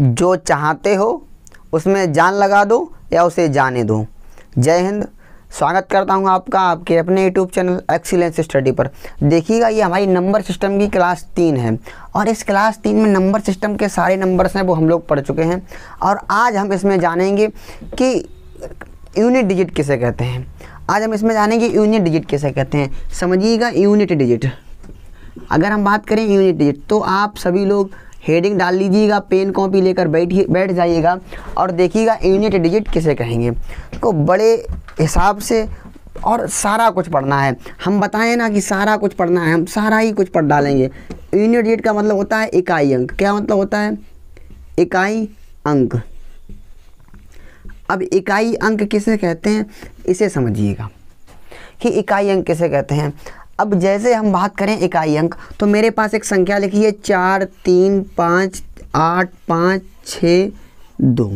जो चाहते हो उसमें जान लगा दो या उसे जाने दो जय हिंद स्वागत करता हूं आपका आपके अपने यूट्यूब चैनल एक्सीलेंस स्टडी पर देखिएगा ये हमारी नंबर सिस्टम की क्लास तीन है और इस क्लास तीन में नंबर सिस्टम के सारे नंबर्स हैं वो हम लोग पढ़ चुके हैं और आज हम इसमें जानेंगे कि यूनिट डिजिट किसे कहते हैं आज हम इसमें जानेंगे यूनिट डिजिट किसे कहते हैं समझिएगा यूनिट डिजिट अगर हम बात करें यूनिट डिजिट तो आप सभी लोग हेडिंग डाल लीजिएगा पेन कॉपी लेकर बैठिए बैठ जाइएगा और देखिएगा यूनिट डिजिट किसे कहेंगे को तो बड़े हिसाब से और सारा कुछ पढ़ना है हम बताएं ना कि सारा कुछ पढ़ना है हम सारा ही कुछ पढ़ डालेंगे यूनिट डिजिट का मतलब होता है इकाई अंक क्या मतलब होता है इकाई अंक अब इकाई अंक किसे कहते हैं इसे समझिएगा कि इकाई अंक किसे कहते हैं अब जैसे हम बात करें इकाई अंक तो मेरे पास एक संख्या लिखी है चार तीन पाँच आठ पाँच छ दो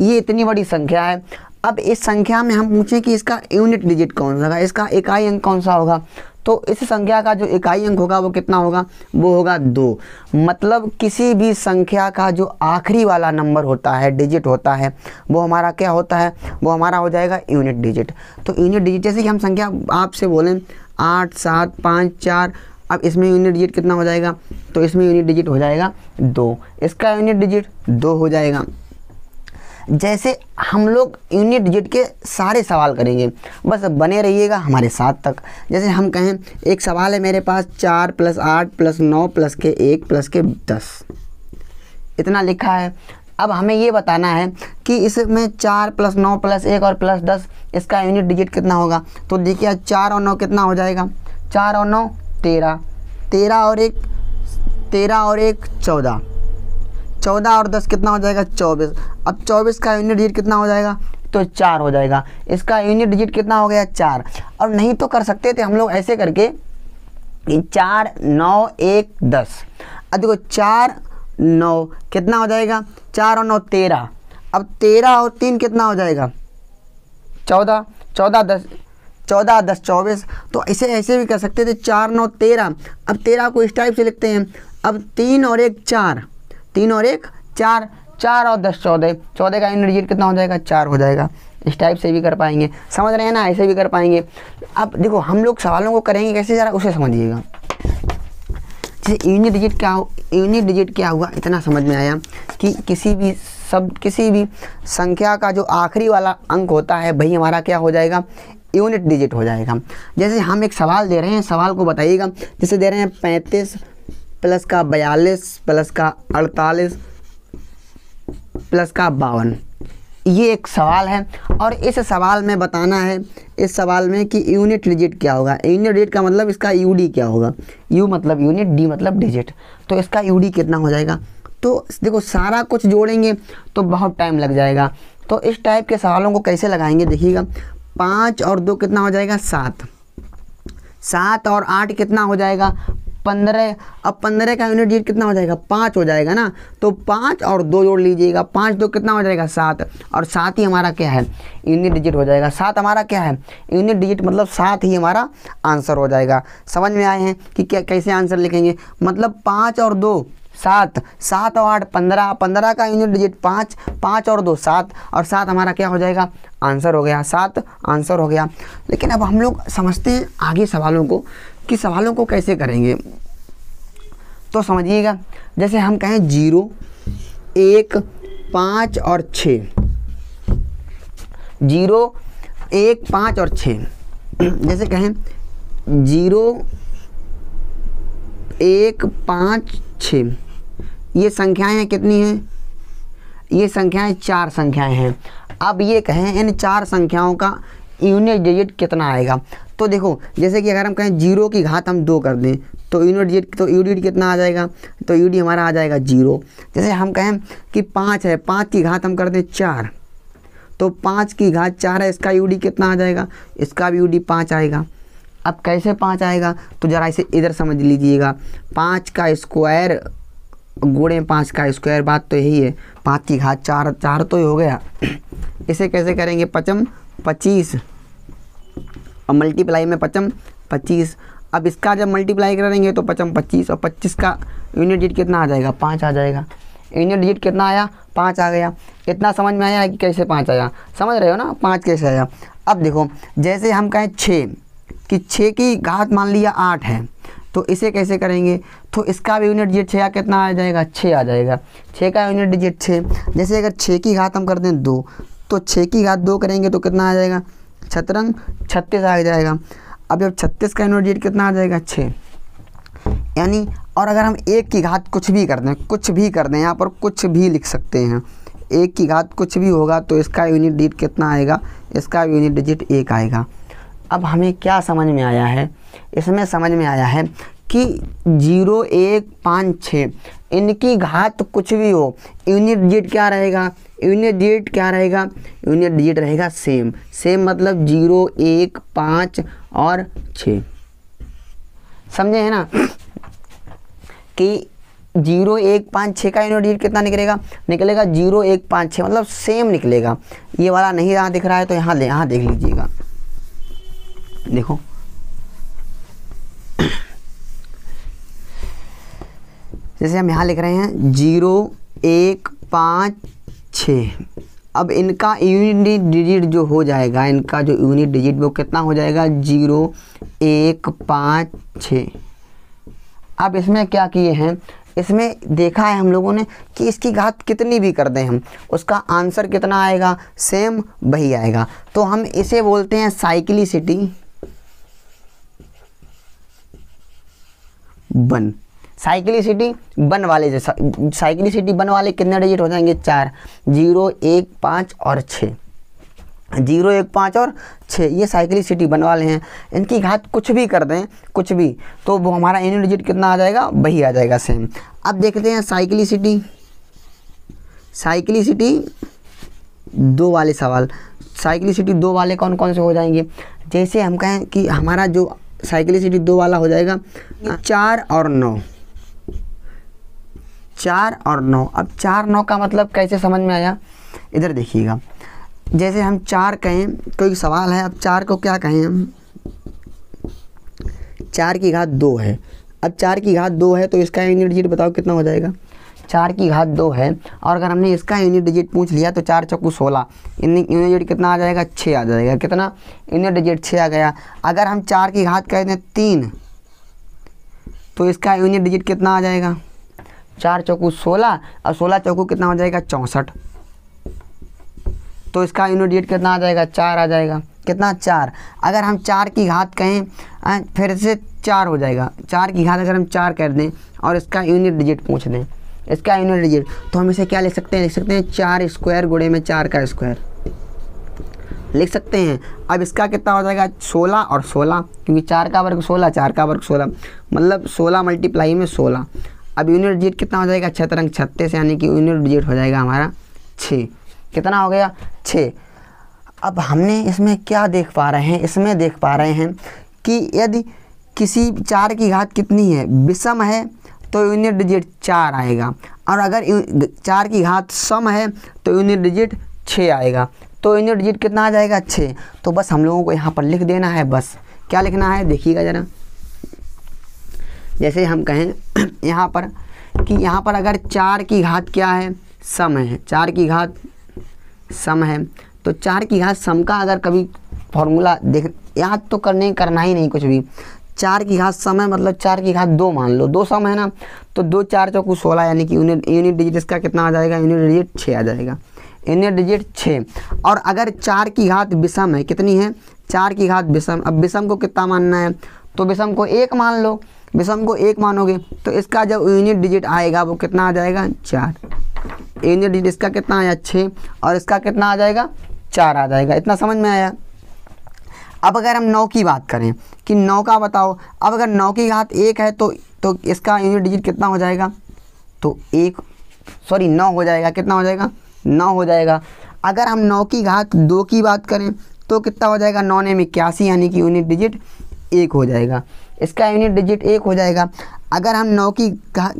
ये इतनी बड़ी संख्या है अब इस संख्या में हम पूछें कि इसका यूनिट डिजिट कौन सा होगा इसका इकाई अंक कौन सा होगा तो इस संख्या का जो इकाई अंक होगा वो कितना होगा वो होगा दो मतलब किसी भी संख्या का जो आखिरी वाला नंबर होता है डिजिट होता है वो हमारा क्या होता है वो हमारा हो जाएगा यूनिट डिजिट तो यूनिट डिजिट जैसे कि हम संख्या आपसे बोलें आठ सात पाँच चार अब इसमें यूनिट डिजिट कितना हो जाएगा तो इसमें यूनिट डिजिट हो जाएगा दो इसका यूनिट डिजिट दो हो जाएगा जैसे हम लोग यूनिट डिजिट के सारे सवाल करेंगे बस बने रहिएगा हमारे साथ तक जैसे हम कहें एक सवाल है मेरे पास चार प्लस आठ प्लस नौ प्लस के एक प्लस के दस इतना लिखा है अब हमें ये बताना है कि इसमें चार प्लस नौ प्लस एक और प्लस दस इसका यूनिट डिजिट कितना होगा तो देखिए चार और नौ कितना हो जाएगा चार और नौ तेरह तेरह और एक तेरह और एक चौदह चौदह और दस कितना हो जाएगा चौबीस अब चौबीस का यूनिट डिजिट कितना हो जाएगा तो चार हो जाएगा इसका यूनिट डिजिट कितना हो गया चार और नहीं तो कर सकते थे हम लोग ऐसे करके चार नौ एक दस अब देखो चार नौ कितना हो जाएगा चार और नौ तेरह अब तेरह और तीन कितना हो जाएगा चौदह चौदह दस चौदह दस चौबीस तो इसे ऐसे भी कर सकते थे चार नौ तेरह अब तेरह को इस टाइप से लिखते हैं अब तीन और एक चार तीन और एक चार चार और दस चौदह चौदह का इंडिजिट कितना हो जाएगा चार हो जाएगा इस टाइप से भी कर पाएंगे समझ रहे हैं ना ऐसे भी कर पाएंगे अब देखो हम लोग सवालों को करेंगे कैसे ज़रा उसे समझिएगा जैसे यूनिट डिजिट क्या हो यूनिट डिजिट क्या हुआ इतना समझ में आया कि किसी भी शब्द किसी भी संख्या का जो आखिरी वाला अंक होता है भाई हमारा क्या हो जाएगा यूनिट डिजिट हो जाएगा जैसे हम एक सवाल दे रहे हैं सवाल को बताइएगा जैसे दे रहे हैं पैंतीस प्लस का बयालीस प्लस का अड़तालीस प्लस का बावन ये एक सवाल है और इस सवाल में बताना है इस सवाल में कि यूनिट डिजिट क्या होगा यूनिट डिजिट का मतलब इसका यू डी क्या होगा यू मतलब यूनिट डी मतलब डिजिट तो इसका यू डी कितना हो जाएगा तो देखो सारा कुछ जोड़ेंगे तो बहुत टाइम लग जाएगा तो इस टाइप के सवालों को कैसे लगाएंगे देखिएगा पाँच और दो कितना हो जाएगा सात सात और आठ कितना हो जाएगा पंद्रह अब पंद्रह का यूनिट डिजिट कितना हो जाएगा पाँच हो जाएगा ना तो पाँच और दो जोड़ लीजिएगा पाँच दो कितना हो जाएगा सात और सात ही हमारा क्या है यूनिट डिजिट हो जाएगा सात हमारा क्या है यूनिट डिजिट मतलब सात ही हमारा आंसर हो जाएगा समझ में आए हैं कि क्या कैसे आंसर लिखेंगे मतलब पाँच और दो सात सात और आठ पंद्रह पंद्रह का यूनिट डिजिट पाँच पाँच और दो सात और सात हमारा क्या हो जाएगा आंसर हो गया सात आंसर हो गया लेकिन अब हम लोग समझते हैं आगे सवालों को कि सवालों को कैसे करेंगे तो समझिएगा जैसे हम कहें जीरो एक पाँच और छ जीरो एक पाँच और छ जैसे कहें जीरो एक पाँच छ ये संख्याएं कितनी हैं ये संख्याएं चार संख्याएं हैं अब ये कहें इन चार संख्याओं का यूनिट डिजिट कितना आएगा तो देखो जैसे कि अगर हम कहें जीरो की घात हम दो कर दें तो यूनिट तो यूनिट कितना आ जाएगा तो डी हमारा आ जाएगा जीरो जैसे हम कहें कि पाँच है पाँच की घात हम कर दें चार तो पाँच की घात चार है इसका डी कितना आ जाएगा इसका भी डी पाँच आएगा अब कैसे पाँच आएगा तो ज़रा इसे इधर समझ लीजिएगा पाँच का स्क्वायर गुणे पाँच का स्क्वायर बात तो यही है पाँच की घात चार चार तो ही हो गया इसे कैसे करेंगे पचम पच्चीस और मल्टीप्लाई में पचम पच्चीस अब इसका जब मल्टीप्लाई करेंगे तो पचम पच्चीस और पच्चीस का यूनिट डिजिट कितना आ जाएगा पाँच आ जाएगा यूनिट डिजिट कितना आया पाँच आ गया इतना समझ में आया कि कैसे पाँच आया समझ रहे हो ना पाँच कैसे आया अब देखो जैसे हम कहें छः कि छः की घात मान लिया आठ है तो इसे कैसे करेंगे तो इसका भी यूनिट डिजिट छः कितना आ जाएगा छः आ जाएगा छः का यूनिट डिजिट छः जैसे अगर छः की घात हम कर दें दो तो छः की घात दो करेंगे तो कितना आ जाएगा छतरंग छत्तीस आ जाएगा अब जब छत्तीस का इनवर्टेड कितना आ जाएगा छः यानी और अगर हम एक की घात कुछ भी कर दें कुछ भी कर दें यहाँ पर कुछ भी लिख सकते हैं एक की घात कुछ भी होगा तो इसका यूनिट डिजिट कितना आएगा इसका यूनिट डिजिट एक आएगा अब हमें क्या समझ में आया है इसमें समझ में आया है कि जीरो एक पाँच छः इनकी घात कुछ भी हो यूनिट डिजिट क्या रहेगा यूनिट डिजिट क्या रहेगा यूनिट डिजिट रहेगा सेम सेम मतलब जीरो एक पाँच और छः समझे है ना कि जीरो एक पाँच छः का यूनिट डिजिट कितना निकलेगा निकलेगा जीरो एक पाँच छः मतलब सेम निकलेगा ये वाला नहीं यहाँ दिख रहा है तो यहाँ यहाँ देख लीजिएगा देखो जैसे हम यहाँ लिख रहे हैं जीरो एक पाँच छः अब इनका यूनिट डिजिट जो हो जाएगा इनका जो यूनिट डिजिट वो कितना हो जाएगा जीरो एक पाँच छः अब इसमें क्या किए हैं इसमें देखा है हम लोगों ने कि इसकी घात कितनी भी कर दें हम उसका आंसर कितना आएगा सेम वही आएगा तो हम इसे बोलते हैं साइकिलिसिटी वन साइक्लिसिटी बन वाले जैसा साइक्लिसिटी बन वाले कितने डिजिट हो जाएंगे चार जीरो एक पाँच और छः जीरो एक पाँच और छः ये साइक्लिसिटी बन वाले हैं इनकी घात कुछ भी कर दें कुछ भी तो वो हमारा इन डिजिट कितना आ जाएगा वही आ जाएगा सेम अब देखते हैं साइक्लिसिटी साइक्लिसिटी दो वाले सवाल साइक्लिसिटी दो वाले कौन कौन से हो जाएंगे जैसे हम कहें कि हमारा जो साइक्लिसिटी दो वाला हो जाएगा चार और नौ चार और नौ अब चार नौ का मतलब कैसे समझ में आया इधर देखिएगा जैसे हम चार कहें कोई सवाल है अब चार को क्या कहें हम चार की घात दो है अब चार की घात दो है तो इसका यूनिट डिजिट बताओ कितना हो जाएगा चार की घात दो है और अगर हमने इसका यूनिट डिजिट पूछ लिया तो चार चौकू सोलह यूनिट डिजिट कितना आ जाएगा छः आ जाएगा कितना यूनिट डिजिट छः आ गया अगर हम चार की घात कह दें तीन तो इसका यूनिट डिजिट कितना आ जाएगा चार चौकू सोलह और सोलह चौकू कितना हो जाएगा चौंसठ तो इसका यूनिट कितना आ जाएगा चार आ जाएगा कितना चार अगर हम चार की घात कहें फिर से चार हो जाएगा चार की घात अगर हम चार कर दें और इसका यूनिट डिजिट पूछ दें इसका यूनिट डिजिट तो हम इसे क्या लिख सकते हैं लिख सकते हैं चार स्क्वायर गुड़े में चार का स्क्वायर लिख सकते हैं अब इसका कितना हो जाएगा सोलह और सोलह क्योंकि चार का वर्ग सोलह चार का वर्ग सोलह मतलब सोलह मल्टीप्लाई में सोलह अब यूनिट डिजिट कितना हो जाएगा छः तरंग छत्तीस यानी कि यूनिट डिजिट हो जाएगा हमारा छः कितना हो गया छः अब हमने इसमें क्या देख पा रहे हैं इसमें देख पा रहे हैं कि यदि किसी चार की घात कितनी है विषम है तो यूनिट डिजिट चार आएगा और अगर चार की घात सम है तो यूनिट डिजिट छः आएगा तो यूनिट डिजिट कितना आ जाएगा छः तो बस हम लोगों को यहाँ पर लिख देना है बस क्या लिखना है देखिएगा ज़रा जैसे हम कहें यहाँ पर कि यहाँ पर अगर चार की घात क्या है सम है चार की घात सम है तो चार की घात सम का अगर कभी फॉर्मूला देख याद तो करने करना ही नहीं कुछ भी चार की घात सम है मतलब चार की घात दो मान लो दो सम है ना तो दो चार चौकू सोलह यानी कि यूनिट यूनिट डिजिट इसका कितना आ जाएगा यूनिट डिजिट छः आ जाएगा यूनिट डिजिट छः और अगर चार की घात विषम है कितनी है चार की घात विषम अब विषम को कितना मानना है तो विषम को एक मान लो विषम को एक मानोगे तो इसका जब यूनिट डिजिट आएगा वो कितना आ जाएगा चार यूनिट डिजिट इसका कितना आया छः और इसका कितना आ जाएगा चार आ जाएगा इतना समझ में आया अब अगर हम नौ की बात करें कि नौ का बताओ अब अगर नौ की घात एक है तो तो इसका यूनिट डिजिट कितना हो जाएगा तो एक सॉरी नौ हो जाएगा कितना हो जाएगा नौ हो जाएगा अगर हम नौ की घात दो की बात करें तो कितना हो जाएगा नौ ने में इक्यासी यानी कि यूनिट डिजिट एक हो जाएगा इसका यूनिट डिजिट एक हो जाएगा अगर हम नौ की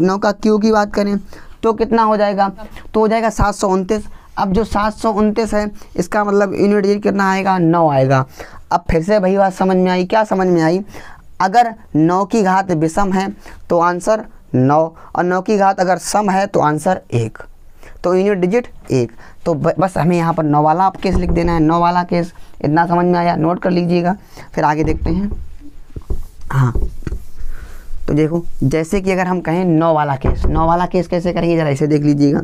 नौ का क्यू की बात करें तो कितना हो जाएगा तो हो जाएगा सात सौ उनतीस अब जो सात सौ उनतीस है इसका मतलब यूनिट डिजिट कितना आएगा नौ आएगा अब फिर से वही बात समझ में आई क्या समझ में आई अगर नौ की घात विषम है तो आंसर नौ और नौ की घात अगर सम है तो आंसर एक तो यूनिट डिजिट एक तो बस हमें यहाँ पर नौ वाला आप केस लिख देना है नौ वाला केस इतना समझ में आया नोट कर लीजिएगा फिर आगे देखते हैं हाँ तो देखो जैसे कि अगर हम कहें नौ वाला केस नौ वाला केस कैसे करेंगे ज़रा इसे देख लीजिएगा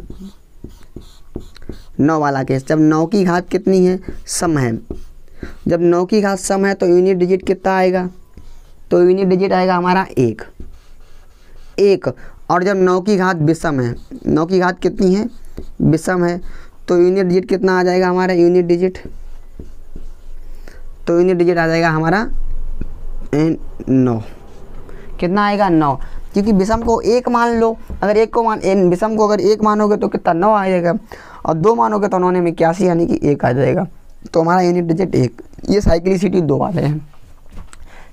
नौ वाला केस जब नौ की घात कितनी है सम है जब नौ की घात सम है तो यूनिट डिजिट कितना आएगा तो यूनिट डिजिट आएगा हमारा एक एक और जब नौ की घात विषम है नौ की घात कितनी है विषम है तो यूनिट डिजिट कितना आ जाएगा हमारा यूनिट डिजिट तो यूनिट डिजिट आ जाएगा हमारा एंड नौ कितना आएगा नौ क्योंकि विषम को एक मान लो अगर एक को मान एन विषम को अगर एक मानोगे तो कितना नौ आ जाएगा और दो मानोगे तो उन्होंने में इक्यासी यानी कि एक आ जाएगा तो हमारा यूनिट डिजिट एक ये साइक्लिसिटी दो वाले हैं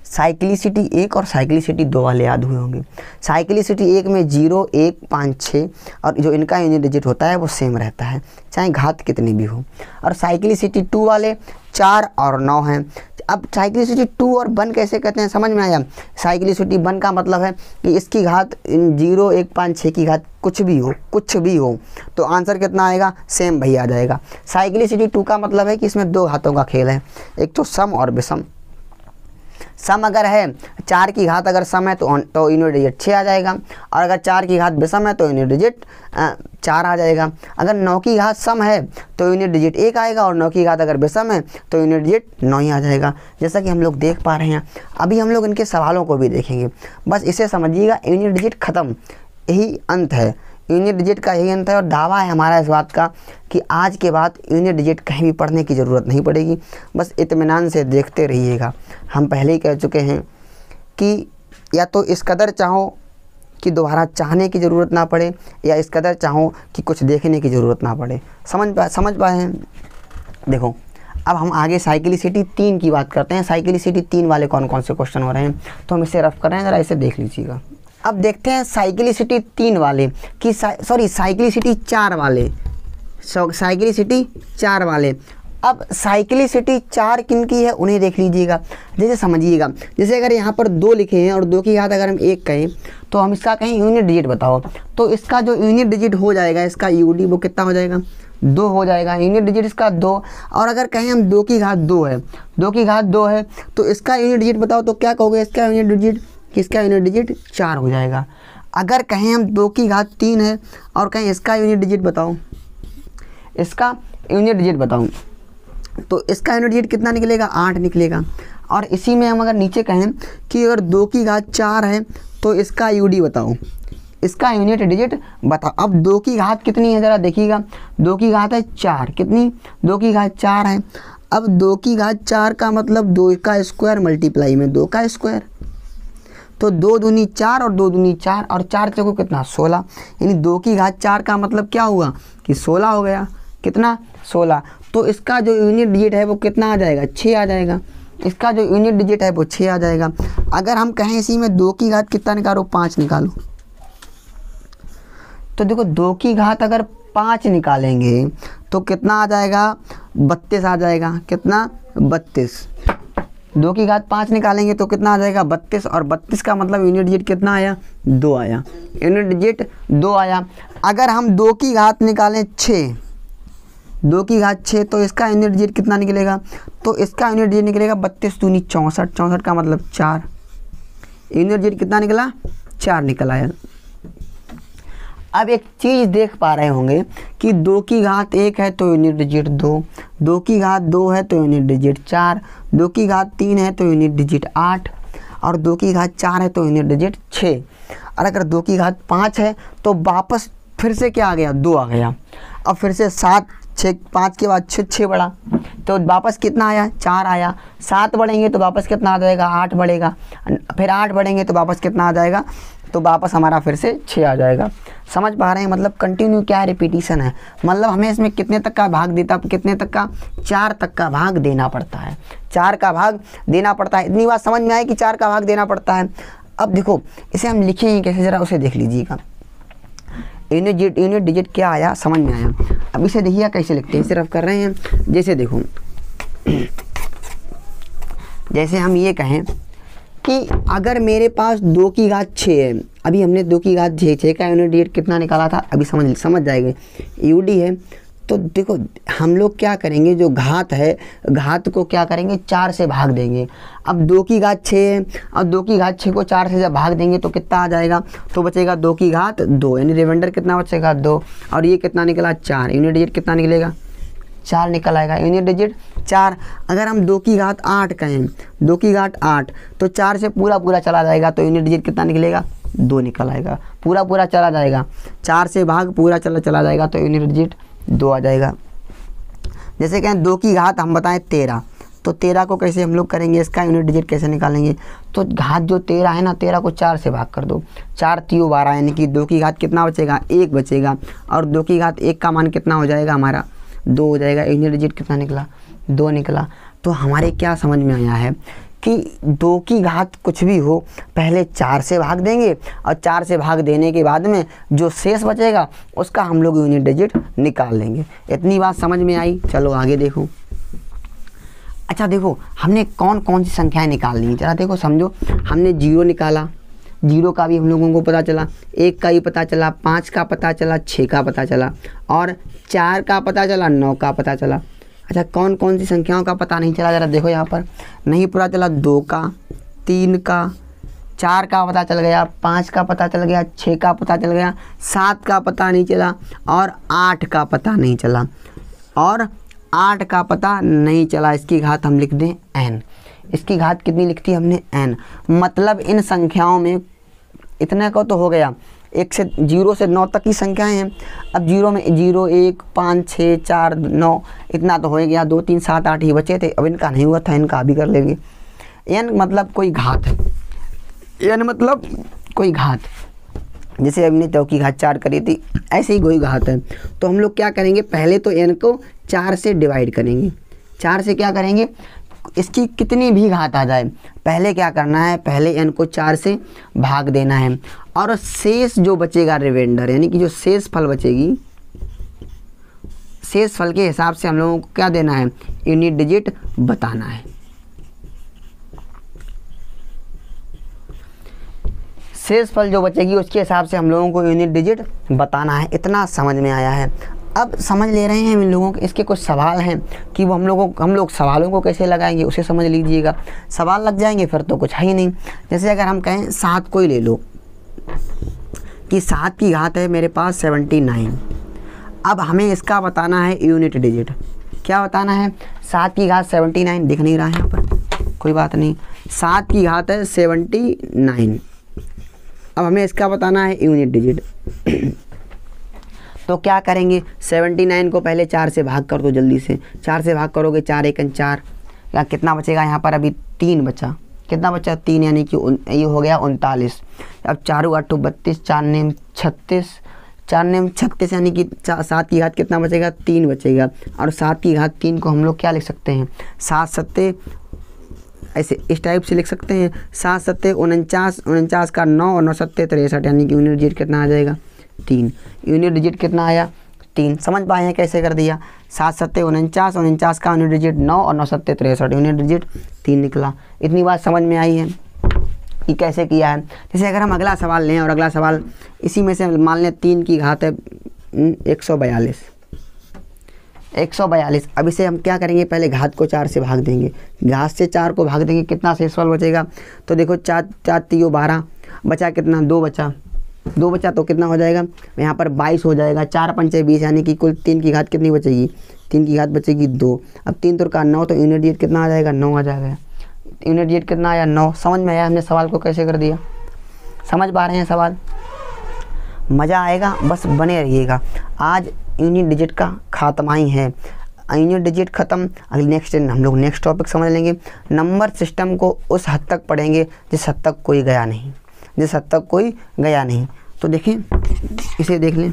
साइक्लिसिटी एक और साइक्लिसिटी दो वाले याद हुए होंगे साइक्लिसिटी एक में जीरो एक पाँच छः और जो इनका यूनिट डिजिट होता है वो सेम रहता है चाहे घात कितनी भी हो और साइक्लिसिटी टू वाले चार और नौ हैं अब साइक्लिसिटी टू और वन कैसे कहते हैं समझ में आया साइक्लिसिटी वन का मतलब है कि इसकी घात जीरो एक पाँच छः की घात कुछ भी हो कुछ भी हो तो आंसर कितना आएगा सेम भैया आ जाएगा साइक्लिसिटी टू का मतलब है कि इसमें दो घातों का खेल है एक तो सम और विषम सम अगर है चार की घात अगर सम है तो तो यूनिट डिजिट छः आ जाएगा और अगर चार की घात बेसम है तो यूनिट डिजिट चार आ जाएगा अगर नौ की घात सम है तो यूनिट डिजिट एक आएगा और नौ की घात अगर बेसम है तो यूनिट डिजिट नौ ही आ जाएगा जैसा कि हम लोग देख पा रहे हैं अभी हम लोग इनके सवालों को भी देखेंगे बस इसे समझिएगा यूनिट डिजिट ख़त्म यही अंत है यूनिट डिजिट का यही अंतर है और दावा है हमारा इस बात का कि आज के बाद यूनिट डिजिट कहीं भी पढ़ने की ज़रूरत नहीं पड़ेगी बस इतमान से देखते रहिएगा हम पहले ही कह चुके हैं कि या तो इस कदर चाहो कि दोबारा चाहने की ज़रूरत ना पड़े या इस कदर चाहो कि कुछ देखने की ज़रूरत ना पड़े समझ पा समझ पाए हैं देखो अब हम आगे साइकिल सिटी तीन की बात करते हैं सिटी तीन वाले कौन कौन से क्वेश्चन हो रहे हैं तो हम इसे रफ कर रहे हैं ज़रा इसे देख लीजिएगा अब देखते हैं साइकिलिसिटी तीन वाले कि सॉरी साइकिलिसिटी चार वाले साइकिलिसिटी चार वाले अब साइकिलिसिटी चार किन की है उन्हें देख लीजिएगा जैसे समझिएगा जैसे अगर यहाँ पर दो लिखे हैं और दो की याद अगर हम एक कहें तो हम इसका कहें यूनिट डिजिट बताओ तो इसका जो यूनिट डिजिट हो जाएगा इसका यू डी वो कितना हो जाएगा दो हो जाएगा यूनिट डिजिट इसका दो और अगर कहें हम दो की घात दो है दो की घात दो है तो इसका यूनिट डिजिट बताओ तो क्या कहोगे इसका यूनिट डिजिट किसका यूनिट डिजिट चार हो जाएगा अगर कहें हम दो की घात तीन है और कहें इसका यूनिट डिजिट बताओ इसका यूनिट डिजिट बताऊँ तो इसका यूनिट डिजिट कितना निकलेगा आठ निकलेगा और इसी में हम अगर नीचे कहें कि अगर दो की घात चार है तो इसका यू बताओ इसका यूनिट डिजिट बताओ अब दो की घात कितनी है ज़रा देखिएगा दो की घात है चार कितनी दो की घात चार है अब दो की घात चार का मतलब दो का स्क्वायर मल्टीप्लाई में दो का स्क्वायर तो दो दूनी चार और दो दूनी चार और चार चौको कितना सोलह यानी दो की घात चार का मतलब क्या हुआ कि सोलह हो गया कितना सोलह तो इसका जो यूनिट डिजिट है वो कितना आ जाएगा छः आ जाएगा इसका जो यूनिट डिजिट है वो छः आ जाएगा अगर हम कहें इसी में दो की घात कितना निकालो पाँच निकालो तो देखो दो की घात अगर पाँच निकालेंगे तो कितना आ जाएगा बत्तीस आ जाएगा कितना बत्तीस दो की घात पाँच निकालेंगे तो कितना आ जाएगा बत्तीस और बत्तीस का मतलब यूनिट डिजिट कितना आया दो आया यूनिट डिजिट दो आया अगर हम दो की घात निकालें छः दो की घात छः तो इसका यूनिट डिजिट कितना निकलेगा तो इसका यूनिट डिजिट निकलेगा बत्तीस दूनी चौंसठ चौंसठ का मतलब चार यूनिट डिजिट कितना निकला चार निकल आया अब एक चीज़ देख पा रहे होंगे कि दो की घात एक है तो यूनिट डिजिट दो दो की घात दो है तो यूनिट डिजिट चार दो की घात तीन है तो यूनिट डिजिट आठ और दो की घात चार है तो यूनिट डिजिट छः और अगर दो की घात पाँच है तो वापस फिर से क्या आ गया दो आ गया और फिर से सात छः पाँच के बाद छः छः बढ़ा तो वापस कितना आया चार आया सात बढ़ेंगे तो वापस कितना आ जाएगा आठ बढ़ेगा फिर आठ बढ़ेंगे तो वापस कितना आ जाएगा तो वापस हमारा फिर से छः आ जाएगा समझ पा रहे हैं मतलब कंटिन्यू क्या रिपीटिशन है मतलब हमें इसमें कितने तक का भाग देता कितने तक का चार तक का भाग देना पड़ता है चार का भाग देना पड़ता है इतनी बात समझ में आए कि चार का भाग देना पड़ता है अब देखो इसे हम लिखेंगे कैसे ज़रा उसे देख लीजिएगा यूनिट यूनिट डिजिट क्या आया समझ में आया अब इसे देखिए कैसे लिखते हैं सिर्फ कर रहे हैं जैसे देखो जैसे हम ये कहें कि अगर मेरे पास दो की घात छः है अभी हमने दो की घात छः छः का यूनिट रेट कितना निकाला था अभी समझ समझ जाएंगे यू डी है तो देखो हम लोग क्या करेंगे जो घात है घात को क्या करेंगे चार से भाग देंगे अब दो की घात छः है और दो की घात छः को चार से जब भाग देंगे तो कितना आ जाएगा तो बचेगा दो की घात दो यानी रिमाइंडर कितना बचेगा दो और ये कितना निकला चार यूनिट डेट कितना निकलेगा चार निकल आएगा यूनिट डिजिट चार अगर हम दो की घात आठ कहें दो की घाट आठ तो चार से पूरा पूरा चला जाएगा तो यूनिट डिजिट कितना निकलेगा दो निकल आएगा पूरा पूरा चला जाएगा चार से भाग पूरा चला चला जाएगा तो यूनिट डिजिट दो आ जाएगा जैसे कहें दो की घात हम बताएं तेरह तो तेरह को कैसे हम लोग करेंगे इसका यूनिट डिजिट कैसे निकालेंगे तो घात जो तेरह है ना तेरह को चार से भाग कर दो चार तीयो बारह यानी कि दो की घात कितना बचेगा एक बचेगा और दो की घात एक का मान कितना हो जाएगा हमारा दो हो जाएगा यूनियन डिजिट कितना निकला दो निकला तो हमारे क्या समझ में आया है कि दो की घात कुछ भी हो पहले चार से भाग देंगे और चार से भाग देने के बाद में जो शेष बचेगा उसका हम लोग यूनिट डिजिट निकाल लेंगे इतनी बात समझ में आई चलो आगे देखो अच्छा देखो हमने कौन कौन सी संख्याएं निकाल ली जरा देखो समझो हमने जीरो निकाला जीरो का भी हम लोगों को पता चला एक का भी पता चला पाँच का पता चला छः का पता चला और चार का पता चला नौ का पता चला अच्छा कौन कौन सी संख्याओं का पता नहीं चला ज़रा देखो यहाँ पर नहीं पता चला दो का तीन का चार का पता चल गया पाँच का पता चल गया छः का पता चल गया सात का पता नहीं चला और आठ का पता नहीं चला और आठ का पता नहीं चला इसकी घात हम लिख दें एन इसकी घात कितनी लिखती है हमने एन मतलब इन संख्याओं में इतने का तो हो गया एक से जीरो से नौ तक की संख्याएं हैं अब जीरो में जीरो एक पाँच छः चार नौ इतना तो हो गया दो तीन सात आठ ही बचे थे अब इनका नहीं हुआ था इनका अभी कर लेंगे एन मतलब कोई घात एन मतलब कोई घात जैसे हमने तो की घात चार करी थी ऐसे ही कोई घात है तो हम लोग क्या करेंगे पहले तो एन को चार से डिवाइड करेंगे चार से क्या करेंगे इसकी कितनी भी घात आ जाए पहले क्या करना है पहले एन को चार से भाग देना है और शेष जो बचेगा रिवेंडर यानी कि जो शेष फल बचेगी शेष फल के हिसाब से हम लोगों को क्या देना है यूनिट डिजिट बताना है शेष फल जो बचेगी उसके हिसाब से हम लोगों को यूनिट डिजिट बताना है इतना समझ में आया है अब समझ ले रहे हैं इन लोगों के इसके कुछ सवाल हैं कि वो हम लोगों हम लोग सवालों को कैसे लगाएंगे उसे समझ लीजिएगा सवाल लग जाएंगे फिर तो कुछ है ही नहीं जैसे अगर हम कहें सात को ही ले लो कि सात की घात है मेरे पास सेवेंटी नाइन अब हमें इसका बताना है यूनिट डिजिट क्या बताना है सात की घात सेवेंटी नाइन दिख नहीं रहा है यहाँ पर कोई बात नहीं सात की घात है सेवेंटी नाइन अब हमें इसका बताना है यूनिट डिजिट तो क्या करेंगे 79 को पहले चार से भाग कर दो जल्दी से चार से भाग करोगे चार एक चार या कितना बचेगा यहाँ पर अभी तीन बचा कितना बचा तीन यानी कि ये हो गया उनतालीस अब चारों आठों बत्तीस चार नेम छत्तीस चार नेम छत्तीस यानी कि सात की घात कितना बचेगा तीन बचेगा और सात की घात तीन को हम लोग क्या लिख सकते हैं सात सत्ते ऐसे इस टाइप से लिख सकते हैं सात सत्ते उनचास उनचास का नौ और नौ सत्य तिरसठ यानी कि उन्हें कितना आ जाएगा तीन यूनिट डिजिट कितना आया तीन समझ पाए हैं कैसे कर दिया सात सत्ते उनचास उनचास का यूनिट डिजिट नौ और नौ सत्ते तिरसठ यूनिट डिजिट तीन निकला इतनी बात समझ में आई है कि कैसे किया है जैसे अगर हम अगला सवाल लें और अगला सवाल इसी में से मान लें तीन की घात है एक सौ बयालीस एक सौ बयालीस अब इसे हम क्या करेंगे पहले घात को चार से भाग देंगे घात से चार को भाग देंगे कितना शेषफल बचेगा तो देखो चार चार तीयो बारह बचा कितना दो बचा दो बचा तो कितना हो जाएगा यहाँ पर बाईस हो जाएगा चार पंचे बीस यानी कि कुल तीन की घात कितनी बचेगी तीन की घात बचेगी दो अब तीन तुर का नौ तो यूनिट डिजिट कितना आ जाएगा नौ आ जाएगा यूनिट डिजिट कितना आया नौ समझ में आया हमने सवाल को कैसे कर दिया समझ पा रहे हैं सवाल मज़ा आएगा बस बने रहिएगा आज यूनिट डिजिट का खात्मा ही है यूनिट डिजिट ख़त्म अगले नेक्स्ट हम लोग नेक्स्ट टॉपिक समझ लेंगे नंबर सिस्टम को उस हद तक पढ़ेंगे जिस हद तक कोई गया नहीं जिस हद तक कोई गया नहीं तो देखें इसे देख लें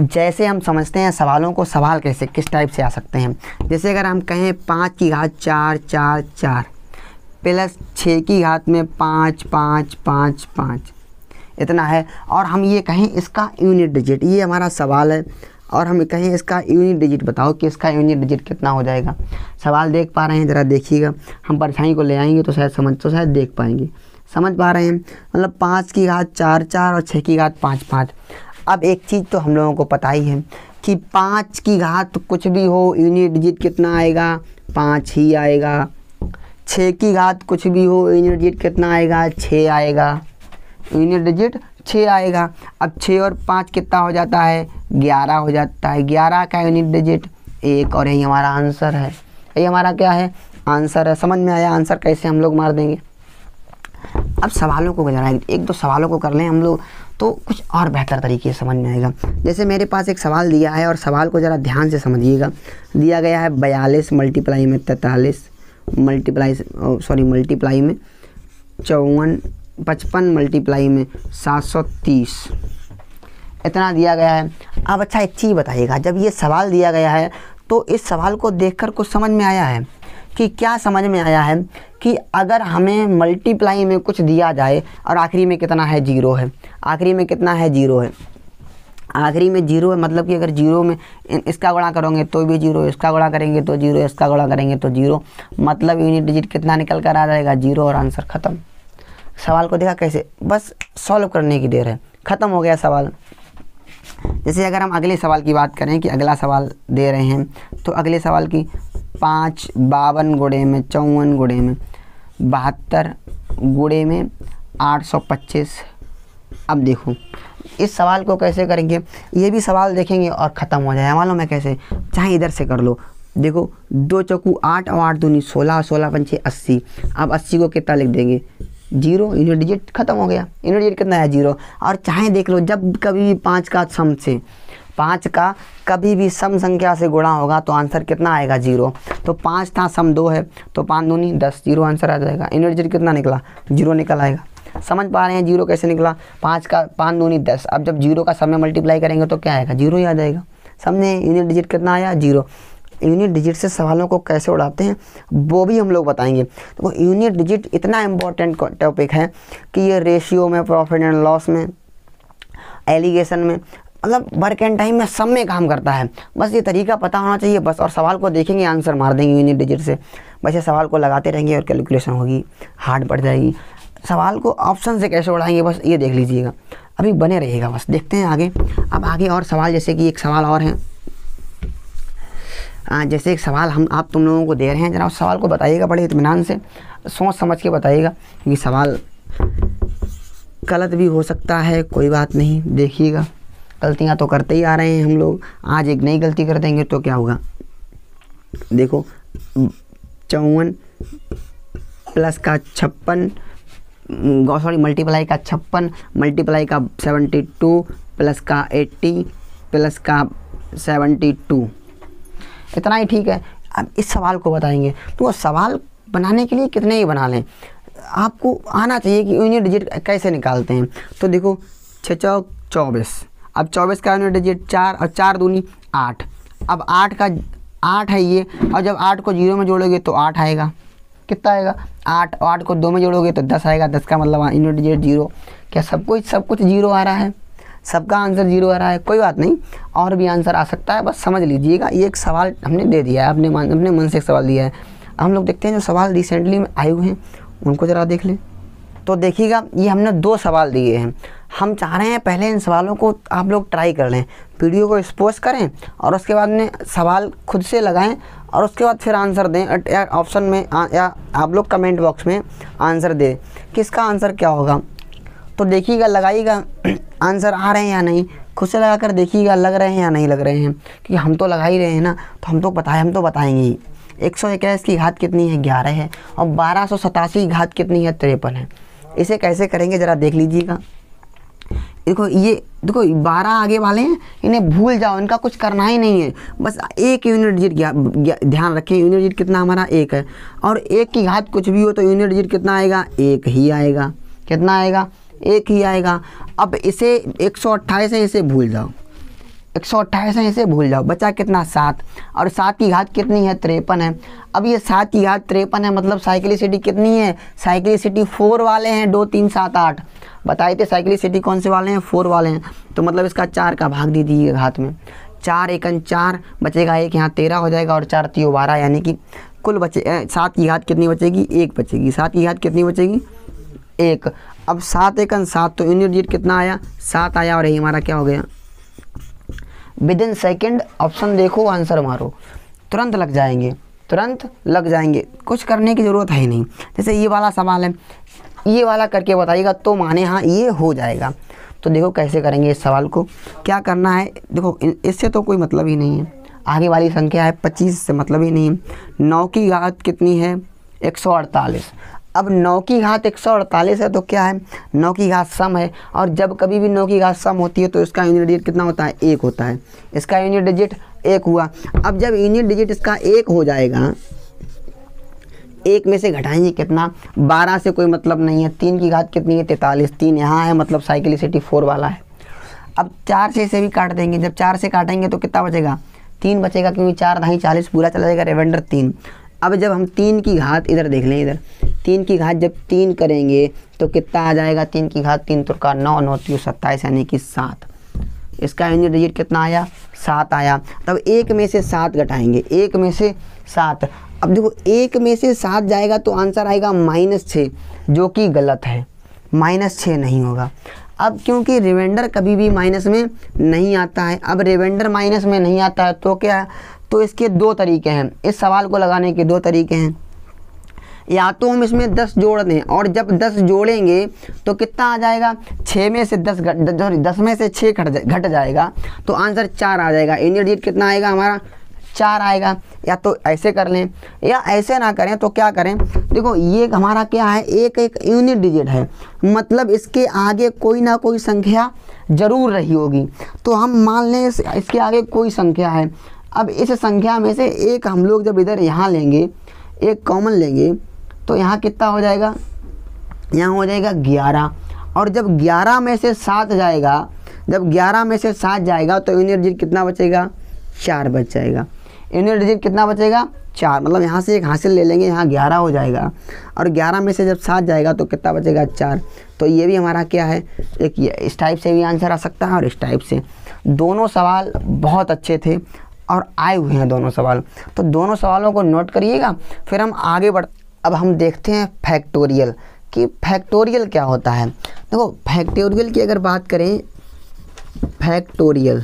जैसे हम समझते हैं सवालों को सवाल कैसे किस टाइप से आ सकते हैं जैसे अगर हम कहें पाँच की घात चार चार चार प्लस छः की घात में पाँच पाँच पाँच पाँच इतना है और हम ये कहें इसका यूनिट डिजिट ये हमारा सवाल है और हमें कहें इसका यूनिट डिजिट बताओ कि इसका यूनिट डिजिट कितना हो जाएगा सवाल देख पा रहे हैं ज़रा देखिएगा हम परछाई को ले आएंगे तो शायद समझ तो शायद देख पाएंगे समझ पा रहे हैं मतलब पाँच की घात चार चार और छः की घात पाँच पाँच अब एक चीज़ तो हम लोगों को पता ही है कि पाँच की घात कुछ भी हो यूनिट डिजिट कितना आएगा पाँच ही आएगा छः की घात कुछ भी हो यूनिट डिजिट कितना आएगा छः आएगा यूनिट डिजिट छः आएगा अब छः और पाँच कितना हो जाता है ग्यारह हो जाता है ग्यारह का यूनिट डिजिट एक और यही हमारा आंसर है यही हमारा क्या है आंसर है समझ में आया आंसर कैसे हम लोग मार देंगे अब सवालों को गुजारा एक दो सवालों को कर लें हम लोग तो कुछ और बेहतर तरीके से समझ में आएगा जैसे मेरे पास एक सवाल दिया है और सवाल को ज़रा ध्यान से समझिएगा दिया गया है बयालीस मल्टीप्लाई में तैंतालीस मल्टीप्लाई सॉरी मल्टीप्लाई में चौवन पचपन मल्टीप्लाई में सात सौ तीस इतना दिया गया है अब अच्छा एक चीज़ बताइएगा जब ये सवाल दिया गया है तो इस सवाल को देखकर कुछ समझ में आया है कि क्या समझ में आया है कि अगर हमें मल्टीप्लाई में कुछ दिया जाए और आखिरी में कितना है जीरो है आखिरी में कितना है जीरो है आखिरी में जीरो है मतलब कि अगर जीरो में इसका गुणा करोगे तो भी जीरो इसका गुणा करेंगे तो जीरो इसका गुणा करेंगे तो जीरो मतलब यूनिट डिजिट कितना निकल कर आ जाएगा जीरो और आंसर ख़त्म सवाल को देखा कैसे बस सॉल्व करने की देर है ख़त्म हो गया सवाल जैसे अगर हम अगले सवाल की बात करें कि अगला सवाल दे रहे हैं तो अगले सवाल की पाँच बावन गुड़े में चौवन गुड़े में बहत्तर गुड़े में आठ सौ पच्चीस अब देखो इस सवाल को कैसे करेंगे ये भी सवाल देखेंगे और ख़त्म हो जाए मालूम है कैसे चाहे इधर से कर लो देखो दो चौकू आठ और आठ दूनी सोलह सोलह पंचे अस्सी अब अस्सी को कितना लिख देंगे जीरो यूनिट डिजिट खत्म हो गया यूनिट डिजिट कितना है जीरो और चाहे देख लो जब कभी भी पाँच का सम से पाँच का कभी भी सम संख्या से गुणा होगा तो आंसर कितना आएगा जीरो तो पाँच था सम दो है तो पाँच दूनी दस जीरो आंसर आ जाएगा यूनिट डिजिट कितना निकला जीरो निकल आएगा समझ पा रहे हैं जीरो कैसे निकला पाँच का पाँच दूनी दस अब जब जीरो का समय मल्टीप्लाई करेंगे तो क्या आएगा जीरो ही आ जाएगा समझे यूनिट डिजिट कितना आया जीरो यूनिट डिजिट से सवालों को कैसे उड़ाते हैं वो भी हम लोग बताएंगे तो यूनिट डिजिट इतना इम्पोर्टेंट टॉपिक है कि ये रेशियो में प्रॉफिट एंड लॉस में एलिगेशन में मतलब वर्क एंड टाइम में सब में काम करता है बस ये तरीका पता होना चाहिए बस और सवाल को देखेंगे आंसर मार देंगे यूनिट डिजिट से बस ये सवाल को लगाते रहेंगे और कैलकुलेशन होगी हार्ड पड़ जाएगी सवाल को ऑप्शन से कैसे उड़ाएंगे बस ये देख लीजिएगा अभी बने रहिएगा बस देखते हैं आगे अब आगे और सवाल जैसे कि एक सवाल और है जैसे एक सवाल हम आप तुम लोगों को दे रहे हैं जनाब सवाल को बताइएगा बड़े इतमान से सोच समझ के बताइएगा क्योंकि सवाल गलत भी हो सकता है कोई बात नहीं देखिएगा गलतियाँ तो करते ही आ रहे हैं हम लोग आज एक नई गलती कर देंगे तो क्या होगा देखो चौवन प्लस का छप्पन सॉरी मल्टीप्लाई का छप्पन मल्टीप्लाई का सेवेंटी टू प्लस का एट्टी प्लस का सेवेंटी टू इतना ही ठीक है अब इस सवाल को बताएंगे तो वो सवाल बनाने के लिए कितने ही बना लें आपको आना चाहिए कि यूनिट डिजिट कैसे निकालते हैं तो देखो छः चौक चौबीस अब चौबीस का यूनिट डिजिट चार और चार दूनी आठ अब आठ का आठ है ये और जब आठ को जीरो में जोड़ोगे तो आठ आएगा कितना आएगा आठ आठ को दो में जोड़ोगे तो दस आएगा दस का मतलब यूनिट डिजिट जीरो क्या सब कुछ सब कुछ जीरो आ रहा है सबका आंसर जीरो आ रहा है कोई बात नहीं और भी आंसर आ सकता है बस समझ लीजिएगा ये एक सवाल हमने दे दिया है अपने मन अपने मन से एक सवाल दिया है हम लोग देखते हैं जो सवाल रिसेंटली में आए हुए हैं उनको ज़रा देख लें तो देखिएगा ये हमने दो सवाल दिए हैं हम चाह रहे हैं पहले इन सवालों को आप लोग ट्राई कर लें वीडियो को एक्सपोज करें और उसके बाद में सवाल खुद से लगाएं और उसके बाद फिर आंसर दें या ऑप्शन में या आप लोग कमेंट बॉक्स में आंसर दें किसका आंसर क्या होगा तो देखिएगा लगाइएगा आंसर आ रहे हैं या नहीं खुद से लगा कर देखिएगा लग रहे हैं या नहीं लग रहे हैं क्योंकि हम तो लगा ही रहे हैं ना तो हम तो बताए हम तो बताएंगे ही एक सौ की घात कितनी है ग्यारह है और बारह सौ सतासी की घात कितनी है तिरपन है इसे कैसे करेंगे ज़रा देख लीजिएगा देखो ये देखो बारह आगे वाले हैं इन्हें भूल जाओ इनका कुछ करना ही नहीं है बस एक यूनिट डिजिट ध्यान रखें यूनिट डिजिट कितना हमारा एक है और एक की घात कुछ भी हो तो यूनिट डिजिट कितना आएगा एक ही आएगा कितना आएगा एक ही आएगा अब इसे एक सौ अट्ठाईस है इसे भूल जाओ एक सौ अट्ठाईस है इसे भूल जाओ बचा कितना सात और सात की घात कितनी है तिरपन है अब ये सात की घात तिरपन है मतलब साइकिलिसिटी कितनी है साइकिलिसिटी फोर वाले हैं दो तीन सात आठ बताए थे साइकिलिसिटी कौन से वाले हैं फोर वाले हैं तो मतलब इसका चार का भाग दे दीजिए घात में चार एकन चार बचेगा एक यहाँ तेरह हो जाएगा और चार तीन बारह यानी कि कुल बचे सात की घात कितनी बचेगी एक बचेगी सात की घात कितनी बचेगी एक अब सात एकन सात तो यूनिट डिजिट कितना आया सात आया और यही हमारा क्या हो गया विद इन सेकेंड ऑप्शन देखो आंसर मारो तुरंत लग जाएंगे तुरंत लग जाएंगे कुछ करने की ज़रूरत है ही नहीं जैसे ये वाला सवाल है ये वाला करके बताइएगा तो माने हाँ ये हो जाएगा तो देखो कैसे करेंगे इस सवाल को क्या करना है देखो इससे तो कोई मतलब ही नहीं है आगे वाली संख्या है पच्चीस से मतलब ही नहीं है नौ की घात कितनी है एक सौ अड़तालीस अब नौ की घात एक सौ अड़तालीस है तो क्या है नौ की घात सम है और जब कभी भी नौ की घात सम होती है तो इसका यूनिट डिजिट कितना होता है एक होता है इसका यूनिट डिजिट एक हुआ अब जब यूनिट डिजिट इसका एक हो जाएगा एक में से घटाएंगे कितना बारह से कोई मतलब नहीं है तीन की घात कितनी है तैंतालीस तीन यहाँ है मतलब साइकिलिसिटी फोर वाला है अब चार से इसे भी काट देंगे जब चार से काटेंगे तो कितना बचेगा तीन बचेगा क्योंकि चार ढाई चालीस पूरा चला जाएगा रेवेंडर तीन अब जब हम तीन की घात इधर देख लें इधर तीन की घात जब तीन करेंगे तो कितना आ जाएगा तीन की घात तीन तुरका तो नौ नौ तीन तो सत्ताईस यानी कि सात इसका यूनिट डिजिट कितना आया सात आया तब एक में से सात घटाएंगे एक में से सात अब देखो एक में से सात जाएगा तो आंसर आएगा माइनस छः जो कि गलत है माइनस छः नहीं होगा अब क्योंकि रिवेंडर कभी भी माइनस में नहीं आता है अब रिवेंडर माइनस में नहीं आता है तो क्या है तो इसके दो तरीके हैं इस सवाल को लगाने के दो तरीके हैं या तो हम इसमें दस जोड़ दें और जब दस जोड़ेंगे तो कितना आ जाएगा छः में से दस घट सॉरी दस में से छः घट घट जाएगा तो आंसर चार आ जाएगा इनियर डिजिट कितना आएगा हमारा चार आएगा या तो ऐसे कर लें या ऐसे ना करें तो क्या करें देखो ये हमारा क्या है एक एक यूनिट डिजिट है मतलब इसके आगे कोई ना कोई संख्या ज़रूर रही होगी तो हम मान लें इस, इसके आगे कोई संख्या है अब इस संख्या में से एक हम लोग जब इधर यहाँ लेंगे एक कॉमन लेंगे तो यहाँ कितना हो जाएगा यहाँ हो जाएगा ग्यारह और जब ग्यारह में से सात जाएगा जब ग्यारह में से सात जाएगा तो यूनिट डिजिट कितना बचेगा चार बच जाएगा यूनिट डिजिट कितना बचेगा चार मतलब यहाँ से एक हासिल ले लेंगे यहाँ ग्यारह हो जाएगा और ग्यारह में से जब सात जाएगा तो कितना बचेगा चार तो ये भी हमारा क्या है एक इस टाइप से भी आंसर आ सकता है और इस टाइप से दोनों सवाल बहुत अच्छे थे और आए हुए हैं दोनों सवाल तो दोनों सवालों को नोट करिएगा फिर हम आगे बढ़ अब हम देखते हैं फैक्टोरियल कि फैक्टोरियल क्या होता है देखो फैक्टोरियल की अगर बात करें फैक्टोरियल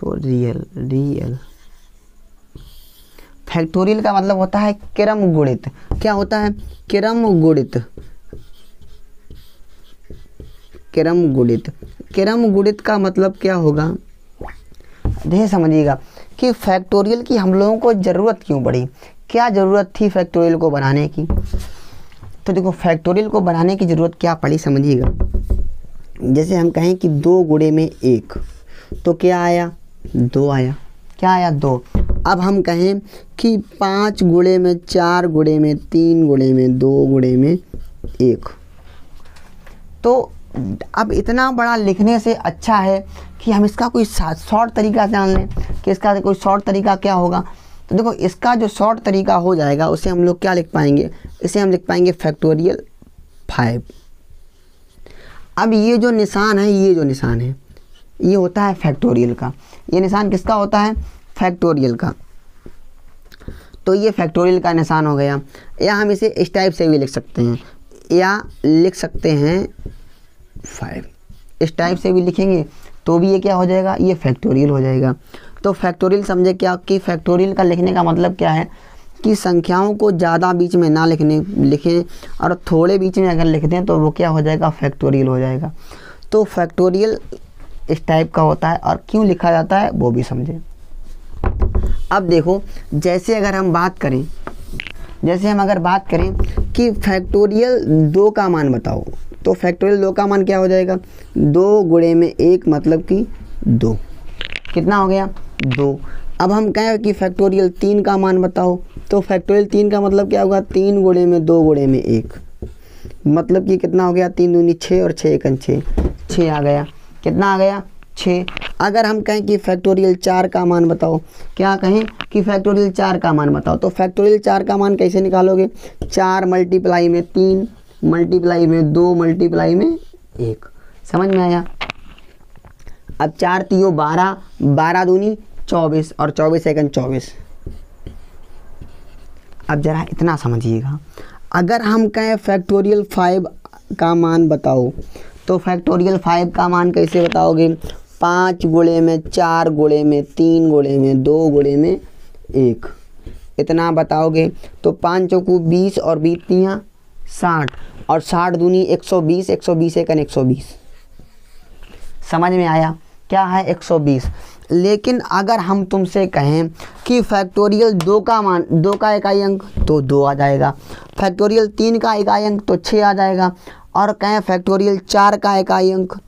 तो रियल रियल फैक्टोरियल का मतलब होता है क्रम गुणित क्या होता है क्रम गुणित क्रम गुणित क्रम गुणित का मतलब क्या होगा ध्यान समझिएगा कि फैक्टोरियल की हम लोगों को ज़रूरत क्यों पड़ी क्या ज़रूरत थी फैक्टोरियल को बनाने की तो देखो फैक्टोरियल को बनाने की ज़रूरत क्या पड़ी समझिएगा जैसे हम कहें कि दो गुड़े में एक तो क्या आया दो आया क्या आया दो अब हम कहें कि पाँच गुड़े में चार गुड़े में तीन गुड़े में दो गुड़े में एक तो अब इतना बड़ा लिखने से अच्छा है कि हम इसका कोई शॉर्ट तरीका जान लें कि इसका कोई शॉर्ट तरीका क्या होगा तो देखो इसका जो शॉर्ट तरीका हो जाएगा उसे हम लोग क्या लिख पाएंगे इसे हम लिख पाएंगे फैक्टोरियल फाइव अब ये जो निशान है ये जो निशान है ये होता है फैक्टोरियल का ये निशान किसका होता है फैक्टोरियल का तो ये फैक्टोरियल का निशान हो गया या हम इसे इस टाइप से भी लिख सकते हैं या लिख सकते हैं फाइव इस टाइप से भी लिखेंगे तो भी ये क्या हो जाएगा ये फैक्टोरियल हो जाएगा तो फैक्टोरियल समझे क्या कि फैक्टोरियल का लिखने का मतलब क्या है कि संख्याओं को ज़्यादा बीच में ना लिखने लिखें और थोड़े बीच में अगर लिख दें तो वो क्या हो जाएगा फैक्टोरियल हो जाएगा तो फैक्टोरियल इस टाइप का होता है और क्यों लिखा जाता है वो भी समझें अब देखो जैसे अगर हम बात करें जैसे हम अगर बात करें कि फैक्टोरियल दो का मान बताओ तो फैक्टोरियल दो का मान क्या हो जाएगा दो गुड़े में एक मतलब कि दो कितना हो गया दो अब हम कहें कि फैक्टोरियल तीन का मान बताओ तो फैक्टोरियल तीन का मतलब क्या होगा तीन गुड़े में दो गुड़े में एक मतलब कि कितना हो गया तीन दूनी छः और छः एक छः छः आ गया कितना आ गया छः अगर हम कहें कि फैक्टोरियल चार का मान बताओ क्या कहें कि फैक्टोरियल चार का मान बताओ तो फैक्टोरियल चार का मान कैसे निकालोगे चार मल्टीप्लाई में तीन मल्टीप्लाई में दो मल्टीप्लाई में एक समझ में आया अब चार तीयो बारह बारह दूनी चौबीस और चौबीस सेकंड चौबीस अब ज़रा इतना समझिएगा अगर हम कहें फैक्टोरियल फाइव का मान बताओ तो फैक्टोरियल फाइव का मान कैसे बताओगे पाँच गुड़े में चार गुड़े में तीन गुड़े में दो गुड़े में एक इतना बताओगे तो पाँचों को बीस और बीतियाँ साठ और साठ दूनी एक सौ बीस एक सौ बीस एक सौ बीस समझ में आया क्या है एक सौ बीस लेकिन अगर हम तुमसे कहें कि फैक्टोरियल दो का मान दो का इकाई अंक तो दो आ जाएगा फैक्टोरियल तीन का इकाई अंक तो छः आ जाएगा और कहें फैक्टोरियल चार का इकाई अंक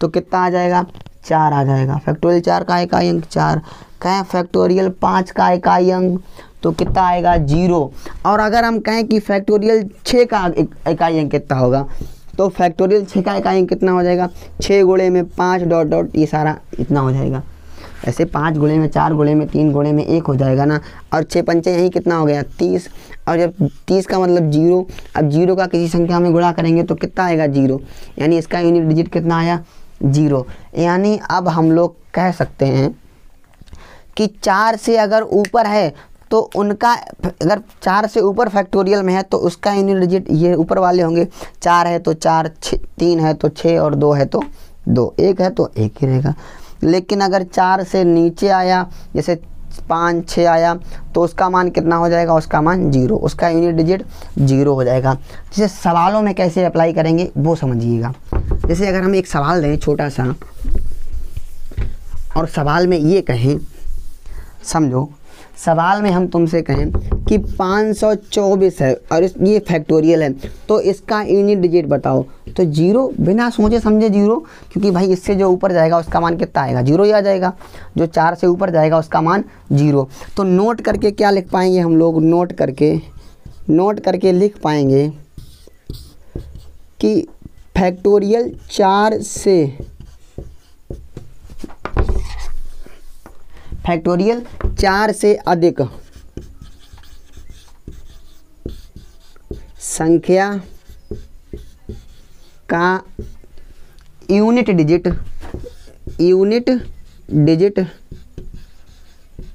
तो कितना आ जाएगा चार आ जाएगा फैक्टोरियल चार का इकाई अंक चार कहें फैक्टोरियल पाँच का इकाई अंक तो कितना आएगा जीरो और अगर हम कहें कि फैक्टोरियल छः का इकाई अंक कितना होगा तो फैक्टोरियल छः का इकाई अंक कितना हो जाएगा छः गोड़े में पाँच डॉट डॉट ये सारा इतना हो जाएगा ऐसे पाँच गुणे में चार गुणे में तीन गुणे में एक हो जाएगा ना और छः पंचे यही कितना हो गया तीस और जब तीस का मतलब जीरो अब जीरो का किसी संख्या में गुणा करेंगे तो कितना आएगा जीरो यानी इसका यूनिट डिजिट कितना आया जीरो यानी अब हम लोग कह सकते हैं कि चार से अगर ऊपर है तो उनका अगर चार से ऊपर फैक्टोरियल में है तो उसका यूनिट डिजिट ये ऊपर वाले होंगे चार है तो चार छ तीन है तो छः और दो है तो दो एक है तो एक ही रहेगा लेकिन अगर चार से नीचे आया जैसे पाँच छः आया तो उसका मान कितना हो जाएगा उसका मान जीरो उसका यूनिट डिजिट जीरो हो जाएगा जैसे सवालों में कैसे अप्लाई करेंगे वो समझिएगा जैसे अगर हम एक सवाल दें छोटा सा और सवाल में ये कहें समझो सवाल में हम तुमसे कहें कि 524 है और इस ये फैक्टोरियल है तो इसका यूनिट डिजिट बताओ तो जीरो बिना सोचे समझे जीरो क्योंकि भाई इससे जो ऊपर जाएगा उसका मान कितना आएगा जीरो ही आ जाएगा जो चार से ऊपर जाएगा उसका मान जीरो तो नोट करके क्या लिख पाएंगे हम लोग नोट करके नोट करके लिख पाएंगे कि फैक्टोरियल चार से फैक्टोरियल चार से अधिक संख्या का यूनिट डिजिट यूनिट डिजिट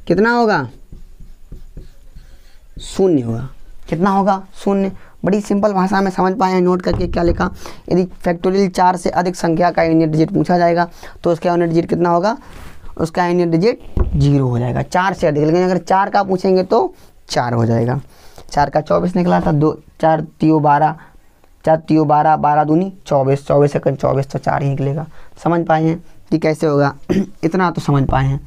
कितना होगा शून्य होगा कितना होगा शून्य बड़ी सिंपल भाषा में समझ पाए हैं नोट करके क्या लिखा यदि फैक्टोरियल चार से अधिक संख्या का यूनिट डिजिट पूछा जाएगा तो उसका यूनिट डिजिट कितना होगा उसका एन डिजिट जीरो हो जाएगा चार से अधिक लेकिन अगर चार का पूछेंगे तो चार हो जाएगा चार का चौबीस निकला था दो चार तीयो बारह चार तीयो बारह बारह दूनी चौबीस चौबीस सेकंड चौबीस तो चार ही निकलेगा समझ पाए हैं कि कैसे होगा इतना तो समझ पाए हैं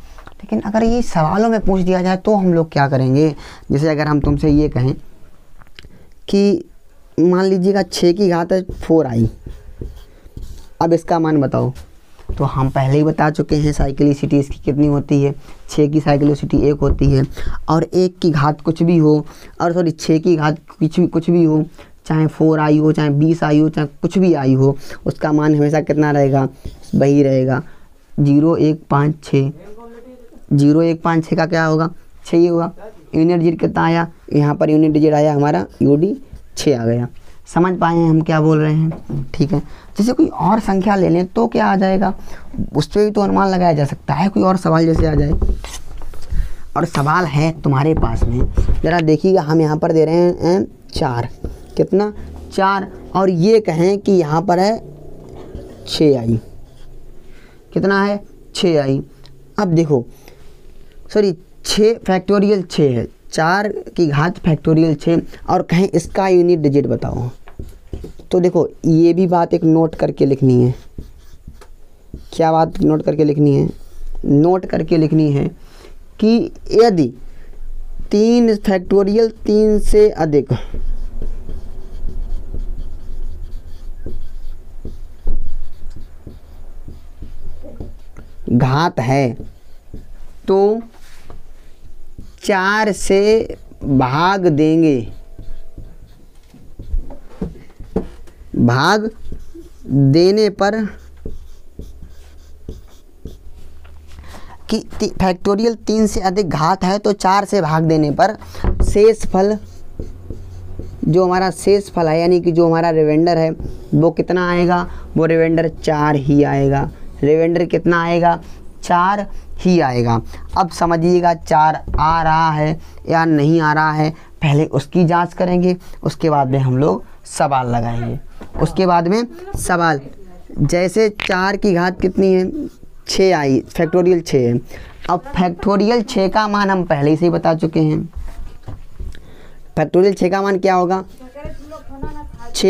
लेकिन अगर ये सवालों में पूछ दिया जाए तो हम लोग क्या करेंगे जैसे अगर हम तुमसे ये कहें कि मान लीजिएगा छः की घात फोर आई अब इसका मान बताओ तो हम पहले ही बता चुके हैं साइकिलिसिटी इसकी कितनी होती है छः की साइकिलिसिटी एक होती है और एक की घात कुछ भी हो और सॉरी छः की घात कुछ भी कुछ भी हो चाहे फोर आई हो चाहे बीस आई हो चाहे कुछ भी आई हो उसका मान हमेशा कितना रहेगा वही रहेगा जीरो एक पाँच छः जीरो एक पाँच छः का क्या होगा छः ही होगा यूनिट डिजिट कितना आया यहाँ पर यूनिट डिजिट आया हमारा यू डी छः आ गया समझ पाए हैं हम क्या बोल रहे हैं ठीक है जैसे कोई और संख्या ले लें तो क्या आ जाएगा उस पर भी तो अनुमान लगाया जा सकता है कोई और सवाल जैसे आ जाए और सवाल है तुम्हारे पास में ज़रा देखिएगा हम यहाँ पर दे रहे हैं चार कितना चार और ये कहें कि यहाँ पर है छः आई कितना है छः आई अब देखो सॉरी छः फैक्टोरियल छः है चार की घात फैक्टोरियल छः और कहें इसका यूनिट डिजिट बताओ तो देखो ये भी बात एक नोट करके लिखनी है क्या बात नोट करके लिखनी है नोट करके लिखनी है कि यदि तीन फैक्टोरियल तीन से अधिक घात है तो चार से भाग देंगे भाग देने पर कि फैक्टोरियल तीन से अधिक घात है तो चार से भाग देने पर शेष फल जो हमारा शेष फल है यानी कि जो हमारा रिवेंडर है वो कितना आएगा वो रिवेंडर चार ही आएगा रिवेंडर कितना आएगा चार ही आएगा अब समझिएगा चार आ रहा है या नहीं आ रहा है पहले उसकी जांच करेंगे उसके बाद में हम लोग सवाल लगाएंगे उसके बाद में सवाल जैसे चार की घात कितनी है छ आई फैक्टोरियल छः है अब फैक्टोरियल छः का मान हम पहले से ही बता चुके हैं फैक्टोरियल छः का मान क्या होगा छ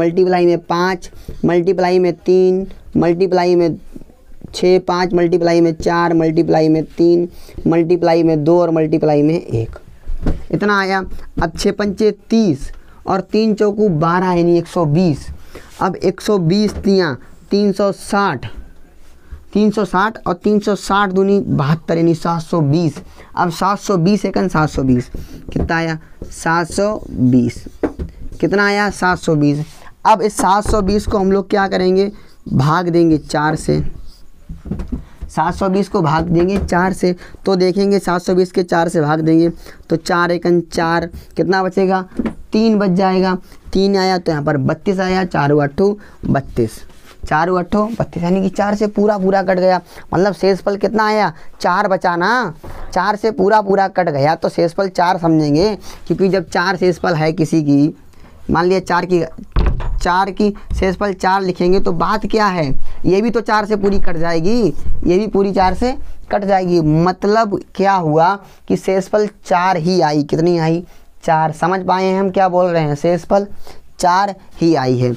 मल्टीप्लाई में पाँच मल्टीप्लाई में तीन मल्टीप्लाई में छः पाँच मल्टीप्लाई में चार मल्टीप्लाई में तीन मल्टीप्लाई में दो और मल्टीप्लाई में एक इतना आया अब छः पंचे तीस और तीन चौकू बारह यानी एक सौ बीस अब एक सौ बीस तिया तीन सौ साठ तीन सौ साठ और तीन सौ साठ दूनी बहत्तर यानी सात सौ बीस अब सात सौ बीस एकन सात सौ बीस कितना आया सात सौ बीस कितना आया सात सौ बीस अब इस सात सौ बीस को हम लोग क्या करेंगे भाग देंगे चार से सात सौ बीस को भाग देंगे चार से तो देखेंगे सात सौ बीस के चार से भाग देंगे तो चार एकन चार कितना बचेगा तीन बच जाएगा तीन आया तो यहाँ पर बत्तीस आया चार अट्ठू बत्तीस चार अट्ठो बत्तीस यानी कि चार से पूरा पूरा कट गया मतलब शेषफल कितना आया चार बचा ना चार से पूरा पूरा कट गया तो शेषफल चार समझेंगे क्योंकि जब चार शेषफल है किसी की मान लिया चार की चार की शेषफल चार लिखेंगे तो बात क्या है ये भी तो चार से पूरी कट जाएगी ये भी पूरी चार से कट जाएगी मतलब क्या हुआ कि शेषफल चार ही आई कितनी आई चार समझ पाए हैं हम क्या बोल रहे हैं शेषफल चार ही आई है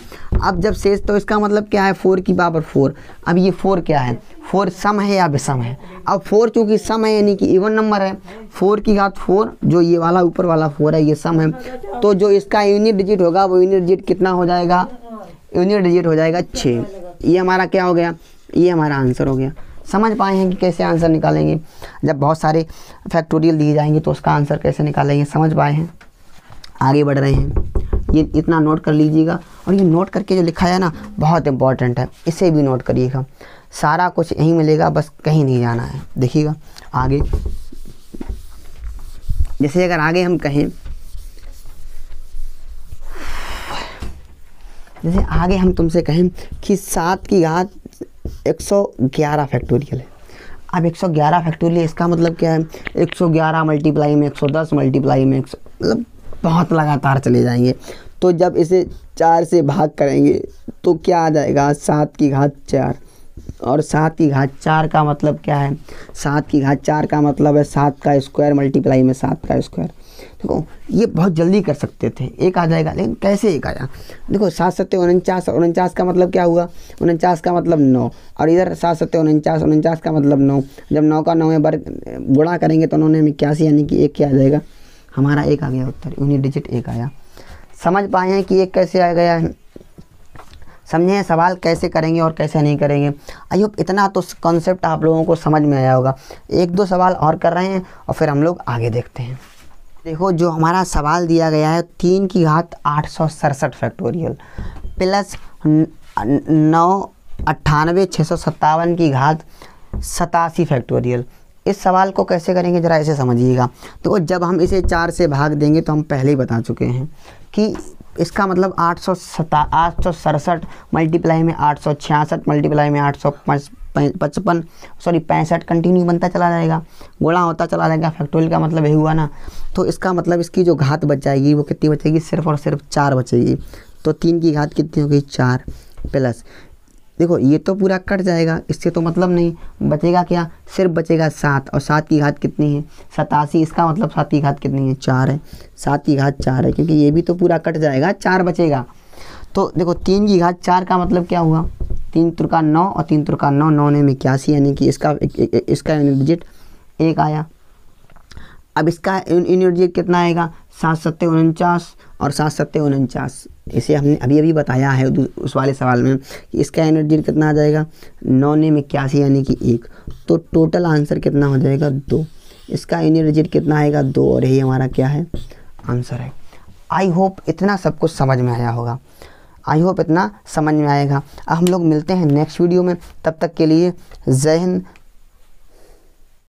अब जब शेष तो इसका मतलब क्या है फोर की पावर फोर अब ये फोर क्या है फोर सम है या विषम है अब फोर चूंकि सम है यानी कि इवन नंबर है फोर की घात फोर जो ये वाला ऊपर वाला फोर है ये सम है तो जो इसका यूनिट डिजिट होगा वो यूनिट डिजिट कितना हो जाएगा यूनिट डिजिट हो जाएगा छः ये हमारा क्या हो गया ये हमारा आंसर हो गया समझ पाए हैं कि कैसे आंसर निकालेंगे जब बहुत सारे फैक्टोरियल दिए जाएंगे तो उसका आंसर कैसे निकालेंगे समझ पाए हैं आगे बढ़ रहे हैं ये इतना नोट कर लीजिएगा और ये नोट करके जो लिखा है ना बहुत इंपॉर्टेंट है इसे भी नोट करिएगा सारा कुछ यहीं मिलेगा बस कहीं नहीं जाना है देखिएगा आगे जैसे अगर आगे हम कहें जैसे आगे हम तुमसे कहें कि सात की घात 111 फैक्टोरियल है अब 111 फैक्टोरियल इसका मतलब क्या है 111 मल्टीप्लाई में 110 मल्टीप्लाई में मतलब बहुत लगातार चले जाएंगे तो जब इसे चार से भाग करेंगे तो क्या आ जाएगा सात की घात चार और सात की घात चार का मतलब क्या है सात की घात चार का मतलब है सात का स्क्वायर मल्टीप्लाई में सात का स्क्वायर देखो ये बहुत जल्दी कर सकते थे एक आ जाएगा लेकिन कैसे एक आया देखो सात सत्य उनचास उनचास का मतलब क्या हुआ उनचास का मतलब नौ और इधर सात सत्य उनचास उनचास का मतलब नौ जब नौ का नौ वर्ग गुणा करेंगे तो उन्होंने हमें इक्यासी यानी कि एक क्या आ जाएगा हमारा एक आ गया उत्तर यूनिट डिजिट एक आया समझ पाए हैं कि एक कैसे आ गया है समझे हैं सवाल कैसे करेंगे और कैसे नहीं करेंगे आई होप इतना तो कॉन्सेप्ट आप लोगों को समझ में आया होगा एक दो सवाल और कर रहे हैं और फिर हम लोग आगे देखते हैं देखो जो हमारा सवाल दिया गया है तीन की घात आठ सौ सड़सठ फैक्टोरियल प्लस नौ अट्ठानवे छः सौ सत्तावन की घात सतासी फैक्टोरियल इस सवाल को कैसे करेंगे ज़रा इसे समझिएगा तो जब हम इसे चार से भाग देंगे तो हम पहले ही बता चुके हैं कि इसका मतलब आठ सौ सता आठ सौ सड़सठ मल्टीप्लाई में आठ सौ छियासठ मल्टीप्लाई में आठ सौ पचपन सॉरी पैंसठ कंटिन्यू बनता चला जाएगा गुणा होता चला जाएगा फैक्टोरियल का मतलब यही हुआ ना तो इसका मतलब इसकी जो घात बच जाएगी वो कितनी बचेगी सिर्फ और सिर्फ चार बचेगी तो तीन की घात कितनी होगी चार प्लस देखो ये तो पूरा कट जाएगा इससे तो मतलब नहीं बचेगा क्या सिर्फ बचेगा सात और सात की घात कितनी है सतासी इसका मतलब सात की घात कितनी है चार है सात की घात चार है क्योंकि ये भी तो पूरा कट जाएगा चार बचेगा तो देखो तीन की घात चार का मतलब क्या हुआ तीन तुरका नौ और तीन तुरका नौ नौ नौ में इक्यासी यानी कि इसका इसका यूनिट डिजिट एक आया अब इसका यूनिट डिजिट कितना आएगा सात सत्ते उनचास और सात सत्ते उनचास इसे हमने अभी अभी बताया है उस वाले सवाल में कि इसका यूनिट डिजिट कितना आ जाएगा नौ में इक्यासी यानी कि एक तो टोटल आंसर कितना हो जाएगा दो इसका यूनिट डिजिट कितना आएगा दो और यही हमारा क्या है आंसर है आई होप इतना सब कुछ समझ में आया होगा आई होप इतना समझ में आएगा अब हम लोग मिलते हैं नेक्स्ट वीडियो में तब तक के लिए जहन